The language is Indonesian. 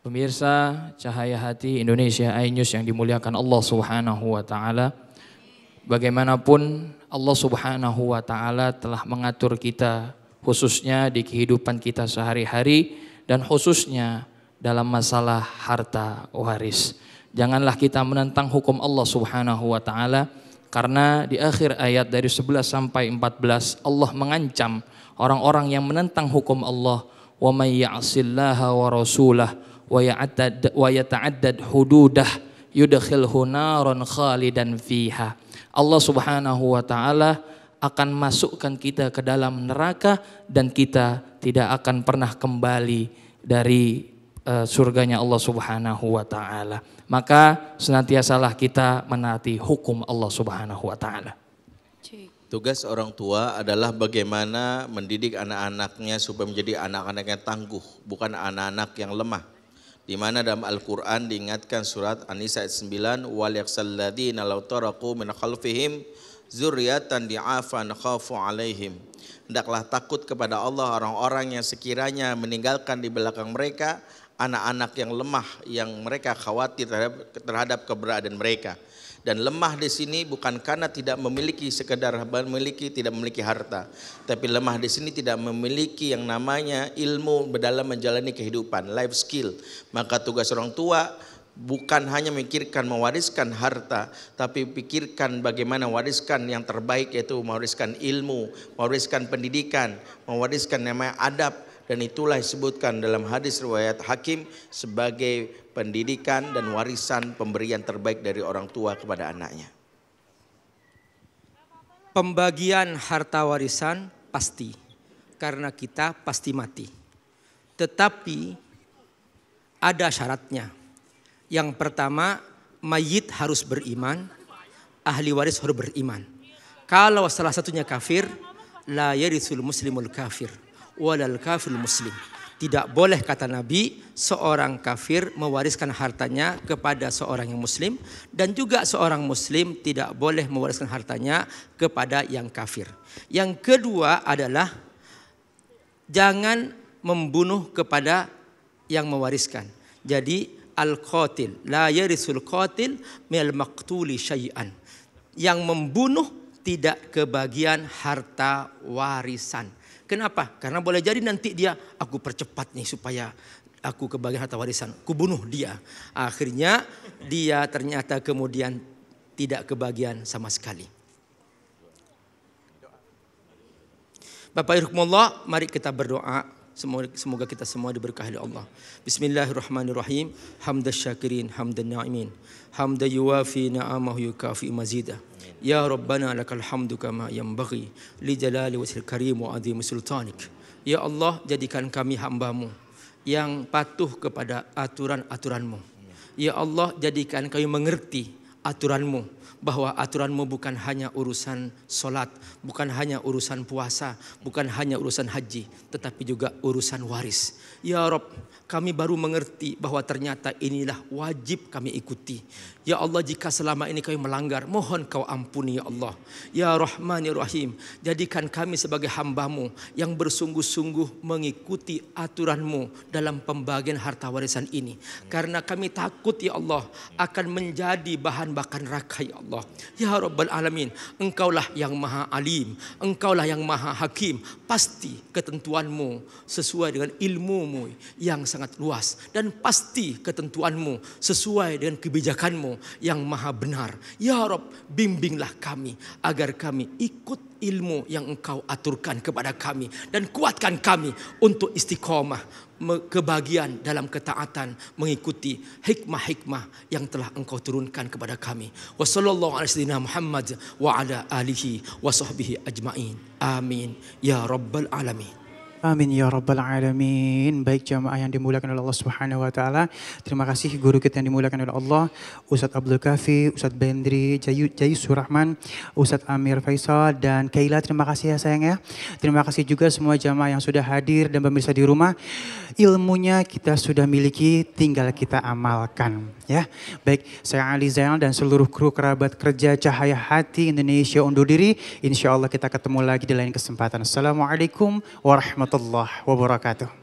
Pemirsa Cahaya Hati Indonesia iNews yang dimuliakan Allah Subhanahu wa taala. Bagaimanapun Allah Subhanahu wa taala telah mengatur kita khususnya di kehidupan kita sehari-hari dan khususnya dalam masalah harta waris. Janganlah kita menentang hukum Allah Subhanahu wa taala karena di akhir ayat dari 11 sampai 14 Allah mengancam orang-orang yang menentang hukum Allah wa may ya'sillaha wa rasulahu wa yata'addad hududah yudkhilhu naran khalidan fiha. Allah Subhanahu wa taala akan masukkan kita ke dalam neraka dan kita tidak akan pernah kembali dari eh, surganya Allah Subhanahu wa taala. Maka senantiasalah kita menaati hukum Allah Subhanahu wa taala. Tugas orang tua adalah bagaimana mendidik anak-anaknya supaya menjadi anak-anak yang tangguh, bukan anak-anak yang lemah. Di mana dalam Al-Qur'an diingatkan surat An-Nisa ayat 9 wal yaksalladzina law taraku min khalfihim zurriyatan di'afan khafu alaihim. Hendaklah takut kepada Allah orang-orang yang sekiranya meninggalkan di belakang mereka anak-anak yang lemah yang mereka khawatir terhadap, terhadap keberadaan mereka. Dan lemah di sini bukan karena tidak memiliki sekedar memiliki tidak memiliki harta, tapi lemah di sini tidak memiliki yang namanya ilmu dalam menjalani kehidupan, life skill. Maka tugas orang tua bukan hanya memikirkan mewariskan harta, tapi pikirkan bagaimana wariskan yang terbaik yaitu mewariskan ilmu, mewariskan pendidikan, mewariskan namanya adab, dan itulah disebutkan dalam hadis riwayat Hakim sebagai pendidikan dan warisan pemberian terbaik dari orang tua kepada anaknya. Pembagian harta warisan pasti karena kita pasti mati. Tetapi ada syaratnya. Yang pertama, mayit harus beriman, ahli waris harus beriman. Kalau salah satunya kafir, la yarisul muslimul kafir walal kafir muslim. Tidak boleh kata Nabi seorang kafir mewariskan hartanya kepada seorang yang muslim dan juga seorang muslim tidak boleh mewariskan hartanya kepada yang kafir. Yang kedua adalah jangan membunuh kepada yang mewariskan. Jadi al-qatil la yarisul qatil minal maqtuli syai'an. Yang membunuh tidak kebagian harta warisan Kenapa? Karena boleh jadi nanti dia aku percepat nih supaya aku kebagian harta warisan. Kubunuh dia. Akhirnya dia ternyata kemudian tidak kebagian sama sekali. Bapak Irhumullah, mari kita berdoa Semoga, kita semua diberkahi oleh Allah. Bismillahirrahmanirrahim. Hamdan syakirin, hamdan na'imin. Hamda yuwafi na'amah yukafi mazidah. Ya Rabbana lakal hamdu kama yang bagi. Lijalali wasil karim wa azim sultanik. Ya Allah, jadikan kami hambamu yang patuh kepada aturan-aturanmu. Ya Allah, jadikan kami mengerti aturanmu. Bahwa aturanmu bukan hanya urusan solat bukan hanya urusan puasa, bukan hanya urusan haji, tetapi juga urusan waris. Ya Rob, kami baru mengerti bahwa ternyata inilah wajib kami ikuti. Ya Allah jika selama ini kami melanggar, mohon kau ampuni ya Allah. Ya ya Rahim, jadikan kami sebagai hambamu yang bersungguh-sungguh mengikuti aturanmu dalam pembagian harta warisan ini. Karena kami takut ya Allah akan menjadi bahan bakar neraka ya Allah. Ya Rabbal Alamin, engkaulah yang maha alim, engkaulah yang maha hakim. Pasti ketentuanmu sesuai dengan ilmumu yang sangat luas. Dan pasti ketentuanmu sesuai dengan kebijakanmu yang maha benar. Ya Rob, bimbinglah kami agar kami ikut ilmu yang engkau aturkan kepada kami. Dan kuatkan kami untuk istiqomah kebagian dalam ketaatan mengikuti hikmah-hikmah yang telah engkau turunkan kepada kami. Wassalamu'alaikum warahmatullahi wabarakatuh. wa ala alihi wa ajma'in. Amin. Ya Rabbal Alamin. Amin ya rabbal alamin. Baik jamaah yang dimuliakan oleh Allah Subhanahu wa taala. Terima kasih guru kita yang dimuliakan oleh Allah, Ustadz Abdul Kafi, Ustadz Bendri, Jayu Jayu Surahman, Ustadz Amir Faisal dan Kaila. Terima kasih ya sayang ya. Terima kasih juga semua jamaah yang sudah hadir dan pemirsa di rumah. Ilmunya kita sudah miliki, tinggal kita amalkan ya. Baik, saya Ali Zainal dan seluruh kru kerabat kerja Cahaya Hati Indonesia undur diri. Insya Allah kita ketemu lagi di lain kesempatan. Assalamualaikum warahmatullahi wabarakatuh. الله وبركاته